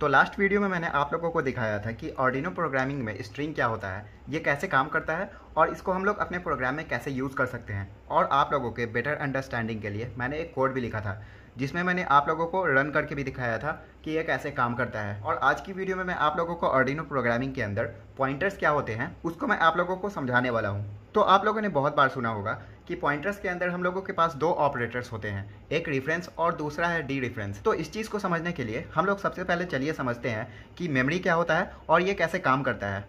तो last video में मैंने आप लोगों को दिखाया था कि ऑर्डिनो प्रोग्रामिंग में स्ट्रिंग क्या होता है ये कैसे काम करता है और इसको हम लोग अपने प्रोग्राम में कैसे यूज़ कर सकते हैं और आप लोगों के बेटर अंडरस्टैंडिंग के लिए मैंने एक कोड भी लिखा था जिसमें मैंने आप लोगों को रन करके भी दिखाया था कि यह कैसे काम करता है और आज की वीडियो में मैं आप लोगों को ऑर्डिनो प्रोग्रामिंग के अंदर पॉइंटर्स क्या होते हैं उसको मैं आप लोगों को समझाने वाला हूँ तो आप लोगों ने बहुत बार सुना होगा कि पॉइंटर्स के अंदर हम लोगों के पास दो ऑपरेटर्स होते हैं एक रिफरेंस और दूसरा है डी रिफरेंस तो इस चीज़ को समझने के लिए हम लोग सबसे पहले चलिए समझते हैं कि मेमोरी क्या होता है और ये कैसे काम करता है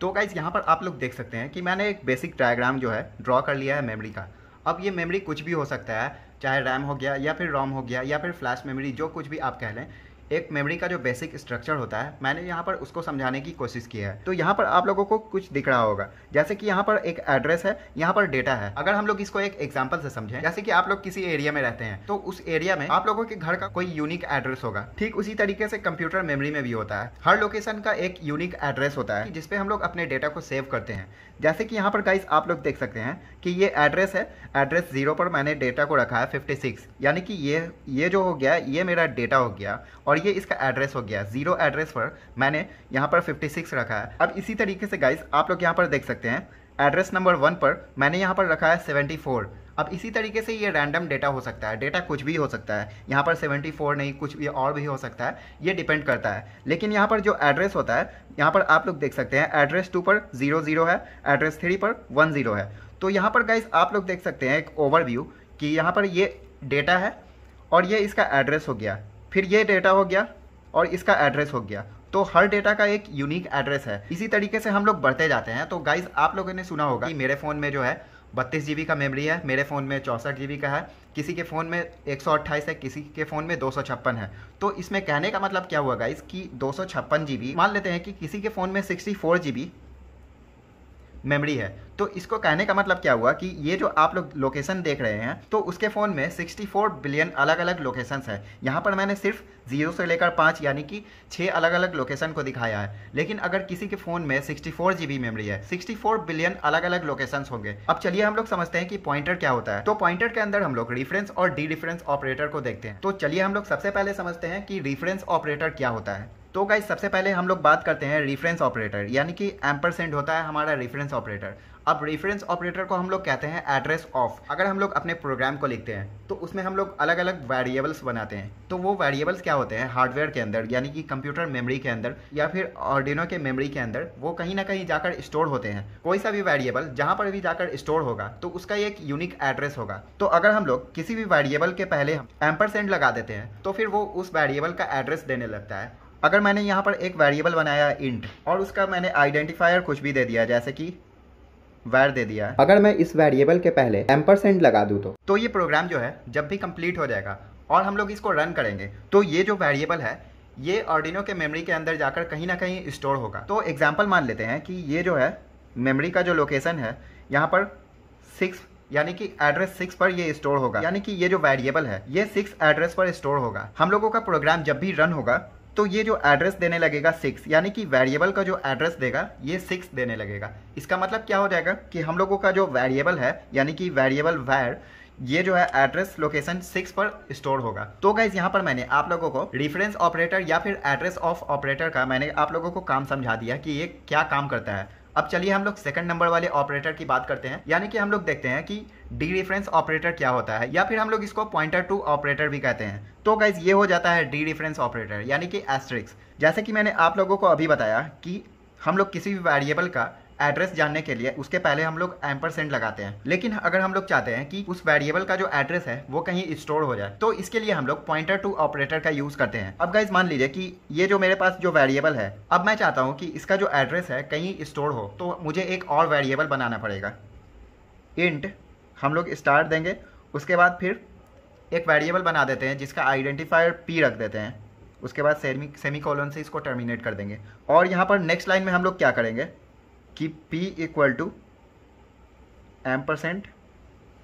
तो गाइज यहाँ पर आप लोग देख सकते हैं कि मैंने एक बेसिक डायग्राम जो है ड्रॉ कर लिया है मेमोरी का अब ये मेमोरी कुछ भी हो सकता है चाहे रैम हो गया या फिर रोम हो गया या फिर फ्लैश मेमोरी जो कुछ भी आप कह लें एक मेमोरी का जो बेसिक स्ट्रक्चर होता है मैंने यहाँ पर उसको समझाने की कोशिश की है तो यहाँ पर आप लोगों को कुछ दिख रहा होगा जैसे कि यहाँ पर एक एड्रेस है यहाँ पर डेटा है अगर हम लोग इसको एक एग्जाम्पल से समझें जैसे कि आप लोग किसी एरिया में रहते हैं तो उस एरिया में आप लोगों के घर का कोई यूनिक एड्रेस होगा ठीक उसी तरीके से कंप्यूटर मेमोरी में भी होता है हर लोकेशन का एक यूनिक एड्रेस होता है जिसपे हम लोग अपने डेटा को सेव करते हैं जैसे कि यहाँ पर गाइस आप लोग देख सकते हैं कि ये एड्रेस है एड्रेस ज़ीरो पर मैंने डेटा को रखा है 56 यानी कि ये ये जो हो गया ये मेरा डेटा हो गया और ये इसका एड्रेस हो गया ज़ीरो एड्रेस पर मैंने यहाँ पर 56 रखा है अब इसी तरीके से गाइस आप लोग यहाँ पर देख सकते हैं एड्रेस नंबर वन पर मैंने यहाँ पर रखा है सेवेंटी फोर अब इसी तरीके से ये रैंडम डेटा हो सकता है डेटा कुछ भी हो सकता है यहाँ पर 74 नहीं कुछ भी और भी हो सकता है ये डिपेंड करता है लेकिन यहाँ पर जो एड्रेस होता है यहाँ पर आप लोग देख सकते हैं एड्रेस टू पर जीरो जीरो है एड्रेस थ्री पर वन जीरो है तो यहाँ पर गाइज आप लोग देख सकते हैं एक ओवरव्यू कि यहाँ पर ये डेटा है और ये इसका एड्रेस हो गया फिर ये डेटा हो गया और इसका एड्रेस हो गया तो हर डेटा का एक यूनिक एड्रेस है इसी तरीके से हम लोग बढ़ते जाते हैं तो गाइज आप लोगों ने सुना होगा कि मेरे फ़ोन में जो है बत्तीस जी का मेमोरी है मेरे फ़ोन में चौंसठ जी का है किसी के फ़ोन में एक सौ अट्ठाईस है किसी के फ़ोन में दो सौ छप्पन है तो इसमें कहने का मतलब क्या हुआ गाइज कि दो सौ छप्पन जी मान लेते हैं कि किसी के फ़ोन में सिक्सटी फोर जी मेमोरी है तो इसको कहने का मतलब क्या हुआ कि ये जो आप लोग लोकेशन देख रहे हैं तो उसके फ़ोन में 64 बिलियन अलग अलग लोकेशन है यहाँ पर मैंने सिर्फ जीरो से लेकर पाँच यानी कि छः अलग अलग लोकेशन को दिखाया है लेकिन अगर किसी के फ़ोन में 64 जीबी मेमोरी है 64 बिलियन अलग अलग लोकेशन होंगे अब चलिए हम लोग समझते हैं कि पॉइंटर क्या होता है तो पॉइंटर के अंदर हम लोग रिफरेंस और डी रिफरेंस ऑपरेटर को देखते हैं तो चलिए हम लोग सबसे पहले समझते हैं कि रिफरेंस ऑपरेटर क्या होता है तो गाइज सबसे पहले हम लोग बात करते हैं रेफरेंस ऑपरेटर यानी कि एम्परसेंट होता है हमारा रेफरेंस ऑपरेटर अब रेफरेंस ऑपरेटर को हम लोग कहते हैं एड्रेस ऑफ अगर हम लोग अपने प्रोग्राम को लिखते हैं तो उसमें हम लोग अलग अलग वेरिएबल्स बनाते हैं तो वो वेरिएबल्स क्या होते हैं हार्डवेयर के अंदर यानी कि कंप्यूटर मेमोरी के अंदर या फिर ऑर्डिनो के मेमोरी के अंदर वो कहीं ना कहीं जाकर स्टोर होते हैं कोई सा भी वेरिएबल जहाँ पर भी जाकर स्टोर होगा तो उसका एक यूनिक एड्रेस होगा तो अगर हम लोग किसी भी वेरिएबल के पहले एम्परसेंट लगा देते हैं तो फिर वो उस वेरिएबल का एड्रेस देने लगता है अगर मैंने यहाँ पर एक वेरिएबल बनाया इंट और उसका मैंने आइडेंटिफायर कुछ भी दे दिया जैसे कि वैर दे दिया अगर मैं इस वेरिएबल के पहले एम्परसेंट लगा दूँ तो तो ये प्रोग्राम जो है जब भी कंप्लीट हो जाएगा और हम लोग इसको रन करेंगे तो ये जो वेरिएबल है ये ऑर्डिनो के मेमोरी के अंदर जाकर कहीं ना कहीं स्टोर होगा तो एग्जाम्पल मान लेते हैं कि ये जो है मेमोरी का जो लोकेशन है यहाँ पर सिक्स यानी कि एड्रेस सिक्स पर ये स्टोर होगा यानी कि ये जो वेरिएबल है ये सिक्स एड्रेस पर स्टोर होगा हम लोगों का प्रोग्राम जब भी रन होगा तो ये जो एड्रेस देने लगेगा सिक्स यानी कि वेरिएबल का जो एड्रेस देगा ये सिक्स देने लगेगा इसका मतलब क्या हो जाएगा कि हम लोगों का जो वेरिएबल है यानी कि वेरिएबल वैर ये जो है एड्रेस लोकेशन सिक्स पर स्टोर होगा तो गाइज यहाँ पर मैंने आप लोगों को रिफरेंस ऑपरेटर या फिर एड्रेस ऑफ ऑपरेटर का मैंने आप लोगों को काम समझा दिया कि ये क्या काम करता है अब चलिए हम लोग सेकंड नंबर वाले ऑपरेटर की बात करते हैं यानी कि हम लोग देखते हैं कि डी रेफरेंस ऑपरेटर क्या होता है या फिर हम लोग इसको पॉइंटर टू ऑपरेटर भी कहते हैं तो गाइज ये हो जाता है डी रेफरेंस ऑपरेटर यानी कि एस्ट्रिक्स जैसे कि मैंने आप लोगों को अभी बताया कि हम लोग किसी भी वेरिएबल का एड्रेस जानने के लिए उसके पहले हम लोग एम्पर सेंड लगाते हैं लेकिन अगर हम लोग चाहते हैं कि उस वेरिएबल का जो एड्रेस है वो कहीं स्टोर हो जाए तो इसके लिए हम लोग पॉइंटर टू ऑपरेटर का यूज करते हैं अब गाइज मान लीजिए कि ये जो मेरे पास जो वेरिएबल है अब मैं चाहता हूँ कि इसका जो एड्रेस है कहीं स्टोर हो तो मुझे एक और वेरिएबल बनाना पड़ेगा इंट हम लोग स्टार देंगे उसके बाद फिर एक वेरिएबल बना देते हैं जिसका आइडेंटिफायर पी रख देते हैं उसके बाद सेमी सेमी कॉलोन से इसको टर्मिनेट कर देंगे और यहाँ पर नेक्स्ट लाइन में हम लोग क्या करेंगे कि P equal to M percent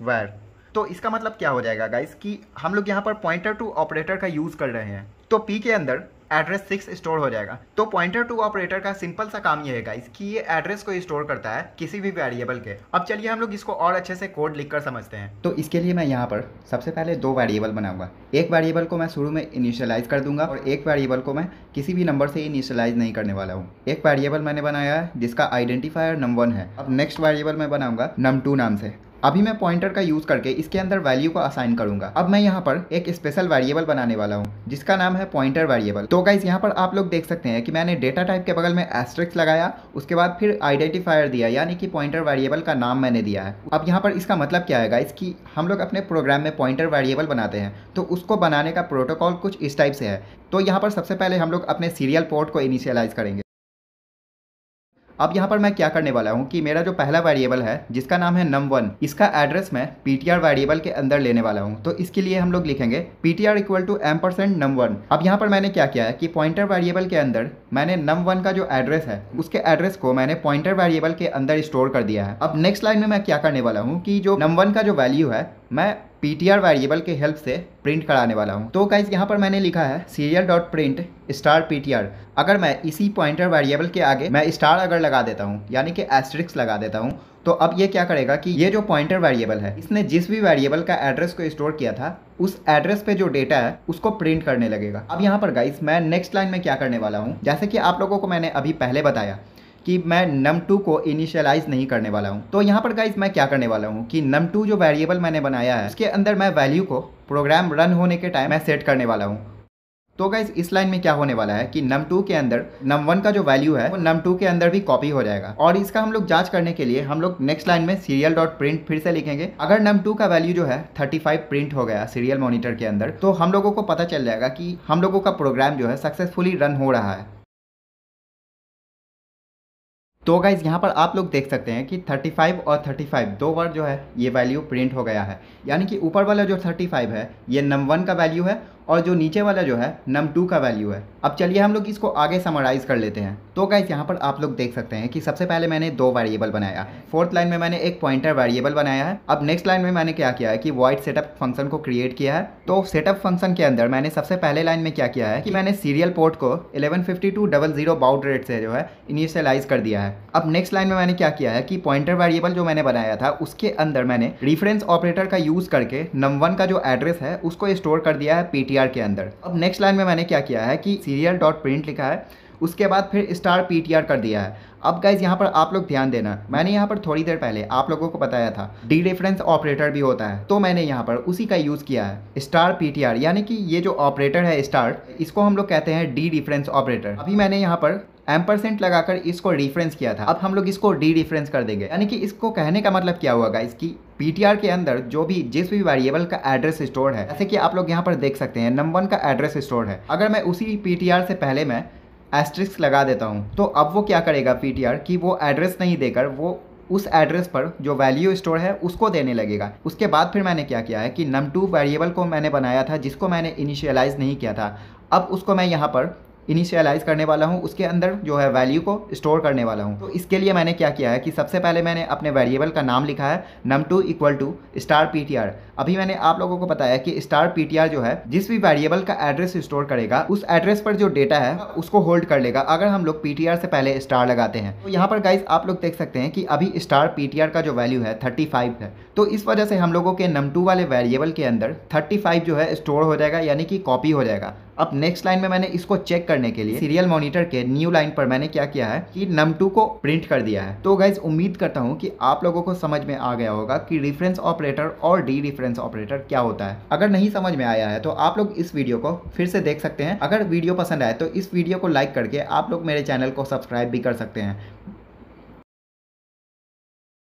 var तो इसका मतलब क्या हो जाएगा गाइस कि हम लोग यहाँ पर पॉइंटर टू ऑपरेटर का यूज़ कर रहे हैं तो P के अंदर एड्रेस सिक्स स्टोर हो जाएगा तो पॉइंटर टू ऑपरेटर का सिंपल सा काम यह है गाइस कि ये एड्रेस को स्टोर करता है किसी भी वेरिएबल के अब चलिए हम लोग इसको और अच्छे से कोड लिख कर समझते हैं तो इसके लिए मैं यहाँ पर सबसे पहले दो वेरिएबल बनाऊंगा एक वेरिएबल को मैं शुरू में इनिशियलाइज कर दूंगा और एक वेरिएबल को मैं किसी भी नंबर से इनिशियलाइज नहीं करने वाला हूँ एक वेरिएबल मैंने बनाया है जिसका आइडेंटिफायर नम है अब नेक्स्ट वेरिएबल मैं बनाऊंगा नम नाम से अभी मैं पॉइंटर का यूज़ करके इसके अंदर वैल्यू को असाइन करूंगा अब मैं यहाँ पर एक स्पेशल वेरिएबल बनाने वाला हूँ जिसका नाम है पॉइंटर वेरिएबल तो गाइज यहाँ पर आप लोग देख सकते हैं कि मैंने डेटा टाइप के बगल में एस्ट्रिक्स लगाया उसके बाद फिर आइडेंटिफायर दिया यानी कि पॉइंटर वेरिएबल का नाम मैंने दिया है अब यहाँ पर इसका मतलब क्या है गाइज की हम लोग अपने प्रोग्राम में पॉइंटर वेरिएबल बनाते हैं तो उसको बनाने का प्रोटोकॉल कुछ इस टाइप से है तो यहाँ पर सबसे पहले हम लोग अपने सीरियल पोर्ट को इनिशियलाइज करेंगे अब यहाँ पर मैं क्या करने वाला हूँ कि मेरा जो पहला वेरिएबल है जिसका नाम है नम वन इसका एड्रेस मैं पी टी आर वेरिएबल के अंदर लेने वाला हूँ तो इसके लिए हम लोग लिखेंगे P T R equal to M percent num one अब यहाँ पर मैंने क्या किया है कि पॉइंटर वेरिएबल के अंदर मैंने नम वन का जो एड्रेस है उसके एड्रेस को मैंने पॉइंटर वेरिएबल के अंदर स्टोर कर दिया है अब नेक्स्ट लाइन में मैं क्या करने वाला हूँ कि जो नम वन का जो वैल्यू है मैं पी वेरिएबल के हेल्प से प्रिंट कराने वाला हूँ तो गाइज यहाँ पर मैंने लिखा है serial dot print star P अगर मैं इसी पॉइंटर वेरिएबल के आगे मैं स्टार अगर लगा देता हूँ यानी कि एस्ट्रिक्स लगा देता हूँ तो अब ये क्या करेगा कि ये जो पॉइंटर वेरिएबल है इसने जिस भी वेरिएबल का एड्रेस को स्टोर किया था उस एड्रेस पे जो डेटा है उसको प्रिंट करने लगेगा अब यहाँ पर गाइस मैं नेक्स्ट लाइन में क्या करने वाला हूँ जैसे कि आप लोगों को मैंने अभी पहले बताया कि मैं नम टू को इनिशियलाइज़ नहीं करने वाला हूँ तो यहाँ पर गाइज मैं क्या करने वाला हूँ कि नम टू जो वेरिएबल मैंने बनाया है उसके अंदर मैं वैल्यू को प्रोग्राम रन होने के टाइम मैं सेट करने वाला हूँ तो गाइज इस लाइन में क्या होने वाला है कि नम टू के अंदर नम वन का जो वैल्यू है वो नम टू के अंदर भी कॉपी हो जाएगा और इसका हम लोग जांच करने के लिए हम लोग नेक्स्ट लाइन में सीरियल डॉट प्रिंट फिर से लिखेंगे अगर नम टू का वैल्यू जो है थर्टी फाइव प्रिंट हो गया सीरियल मॉनिटर के अंदर तो हम लोगों को पता चल जाएगा कि हम लोगों का प्रोग्राम जो है सक्सेसफुली रन हो रहा है तो गाइज यहाँ पर आप लोग देख सकते हैं कि 35 और 35 दो बार जो है ये वैल्यू प्रिंट हो गया है यानी कि ऊपर वाला जो 35 है ये नम वन का वैल्यू है और जो नीचे वाला जो है नम टू का वैल्यू है अब चलिए हम लोग इसको आगे समराइज़ कर लेते हैं तो गाइस यहाँ पर आप लोग देख सकते हैं कि सबसे पहले मैंने दो वेरिएबल बनाया फोर्थ लाइन में मैंने एक पॉइंटर वेरिएबल बनाया है अब नेक्स्ट लाइन में मैंने क्या किया है कि वाइट सेटअप फंक्शन को क्रिएट किया है तो सेटअप फंक्शन के अंदर मैंने सबसे पहले लाइन में क्या किया है कि मैंने सीरियल पोर्ट को eleven fifty two double zero baud rate से जो है इनिशियलाइज कर दिया है अब नेक्स्ट लाइन में मैंने क्या किया है कि पॉइंटर वेरिएबल जो मैंने बनाया था उसके अंदर मैंने रिफरेंस ऑपरेटर का यूज़ करके नम का जो एड्रेस है उसको स्टोर कर दिया है पी पीटीआर के अंदर अब नेक्स्ट लाइन में मैंने क्या किया है कि सीरियल डॉट प्रिंट लिखा है उसके बाद फिर स्टार पीटीआर कर दिया है अब गाइज यहाँ पर आप लोग ध्यान देना मैंने यहाँ पर थोड़ी देर पहले आप लोगों को बताया था डी रेफरेंस ऑपरेटर भी होता है तो मैंने यहाँ पर उसी का यूज़ किया है स्टार पीटीआर यानी कि ये जो ऑपरेटर है स्टार इसको हम लोग कहते हैं डी रेफरेंस ऑपरेटर अभी मैंने यहाँ पर एम्परसेंट लगाकर इसको रिफरेंस किया था अब हम लोग इसको डी रिफरेंस कर देंगे यानी कि इसको कहने का मतलब क्या हुआ गाइज की पीटीआर के अंदर जो भी जिस भी वेरिएबल का एड्रेस स्टोर है जैसे कि आप लोग यहाँ पर देख सकते हैं नंबर वन का एड्रेस स्टोर है अगर मैं उसी पीटीआर से पहले मैं एस्ट्रिक्स लगा देता हूँ तो अब वो क्या करेगा पीटीआर कि वो एड्रेस नहीं देकर वो उस एड्रेस पर जो वैल्यू स्टोर है उसको देने लगेगा उसके बाद फिर मैंने क्या किया है कि नम टू वेरिएबल को मैंने बनाया था जिसको मैंने इनिशियलाइज़ नहीं किया था अब उसको मैं यहाँ पर इनिशियलाइज करने वाला हूँ उसके अंदर जो है वैल्यू को स्टोर करने वाला हूँ तो इसके लिए मैंने क्या किया है कि सबसे पहले मैंने अपने वेरिएबल का नाम लिखा है num two equal to star P T R अभी मैंने आप लोगों को बताया कि स्टार पीटीआर जो है जिस भी वेरिएबल का एड्रेस स्टोर करेगा उस एड्रेस पर जो डेटा है उसको होल्ड कर लेगा अगर हम लोग पीटीआर से पहले स्टार लगाते हैं तो यहाँ पर गाइस आप लोग देख सकते हैं कि अभी स्टार पीटीआर का जो वैल्यू है 35 है तो इस वजह से हम लोगों के नम वाले वेरिएबल के अंदर फाइव जो है स्टोर हो जाएगा यानी कि कॉपी हो जाएगा अब नेक्स्ट लाइन में मैंने इसको चेक करने के लिए सीरियल मॉनिटर के न्यू लाइन पर मैंने क्या किया है कि नम को प्रिंट कर दिया है तो गाइज उम्मीद करता हूँ कि आप लोगों को समझ में आ गया होगा कि रिफरेंस ऑपरेटर और डी रिफरेंस डिफरेंस ऑपरेटर क्या होता है अगर नहीं समझ में आया है तो आप लोग इस वीडियो को फिर से देख सकते हैं अगर वीडियो पसंद आए तो इस वीडियो को लाइक करके आप लोग मेरे चैनल को सब्सक्राइब भी कर सकते हैं